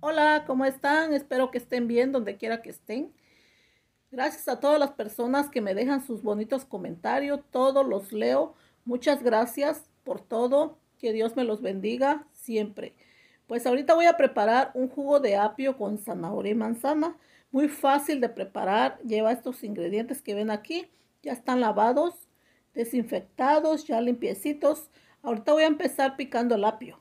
Hola, ¿cómo están? Espero que estén bien donde quiera que estén. Gracias a todas las personas que me dejan sus bonitos comentarios, todos los leo. Muchas gracias por todo, que Dios me los bendiga siempre. Pues ahorita voy a preparar un jugo de apio con zanahoria y manzana. Muy fácil de preparar, lleva estos ingredientes que ven aquí. Ya están lavados, desinfectados, ya limpiecitos. Ahorita voy a empezar picando el apio.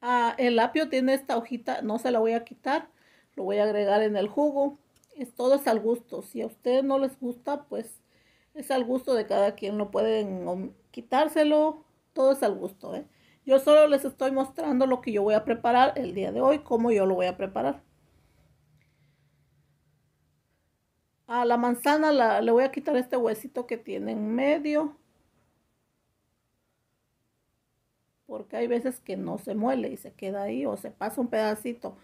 Ah, el apio tiene esta hojita, no se la voy a quitar, lo voy a agregar en el jugo. Es, todo es al gusto, si a ustedes no les gusta, pues es al gusto de cada quien, lo pueden um, quitárselo, todo es al gusto. ¿eh? Yo solo les estoy mostrando lo que yo voy a preparar el día de hoy, cómo yo lo voy a preparar. A la manzana la, le voy a quitar este huesito que tiene en medio. porque hay veces que no se muele y se queda ahí o se pasa un pedacito.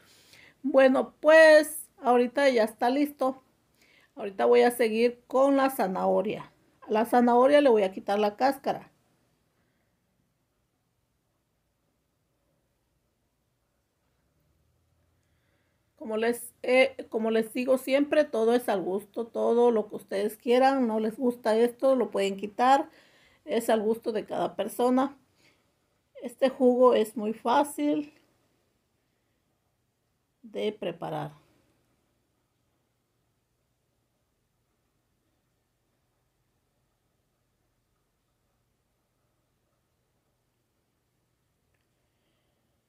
Bueno, pues ahorita ya está listo. Ahorita voy a seguir con la zanahoria. A la zanahoria le voy a quitar la cáscara. Como les, eh, como les digo siempre, todo es al gusto, todo lo que ustedes quieran, no les gusta esto, lo pueden quitar, es al gusto de cada persona. Este jugo es muy fácil de preparar.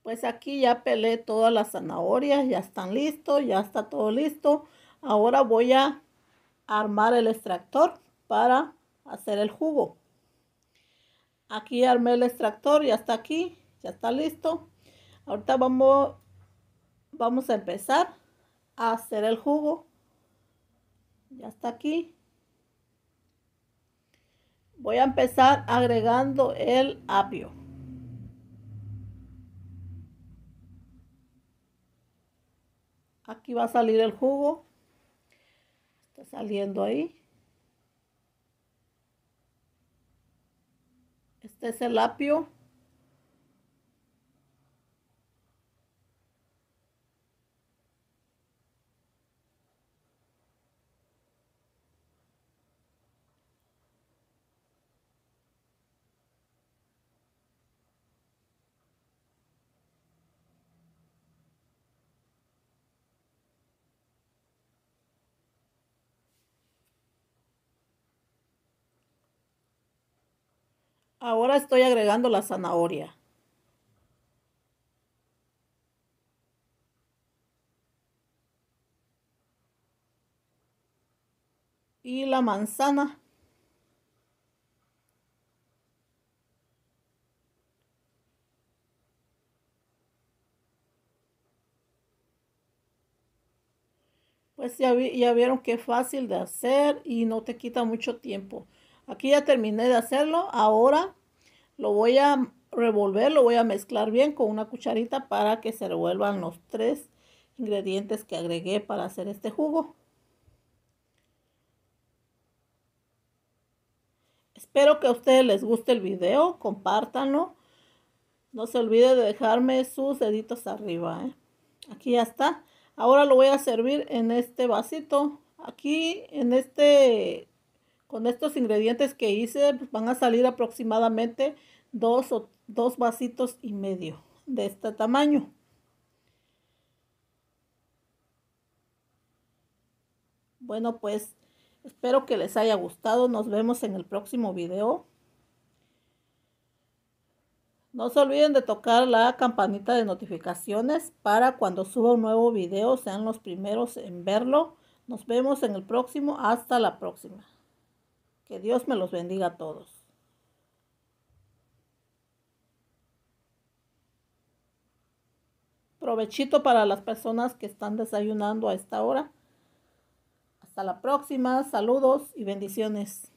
Pues aquí ya pelé todas las zanahorias, ya están listos, ya está todo listo. Ahora voy a armar el extractor para hacer el jugo aquí armé el extractor, ya está aquí, ya está listo. Ahorita vamos, vamos a empezar a hacer el jugo. Ya está aquí. Voy a empezar agregando el apio. Aquí va a salir el jugo. Está saliendo ahí. Este es el apio. Ahora estoy agregando la zanahoria. Y la manzana. Pues ya, vieron que fácil de hacer y no te quita mucho tiempo. Aquí ya terminé de hacerlo. Ahora lo voy a revolver, lo voy a mezclar bien con una cucharita para que se revuelvan los tres ingredientes que agregué para hacer este jugo. Espero que a ustedes les guste el video, compartanlo, No se olvide de dejarme sus deditos arriba. ¿eh? Aquí ya está. Ahora lo voy a servir en este vasito. Aquí en este con estos ingredientes que hice pues, van a salir aproximadamente dos, o, dos vasitos y medio de este tamaño. Bueno, pues espero que les haya gustado. Nos vemos en el próximo video. No se olviden de tocar la campanita de notificaciones para cuando suba un nuevo video sean los primeros en verlo. Nos vemos en el próximo. Hasta la próxima. Que Dios me los bendiga a todos. Provechito para las personas que están desayunando a esta hora. Hasta la próxima. Saludos y bendiciones.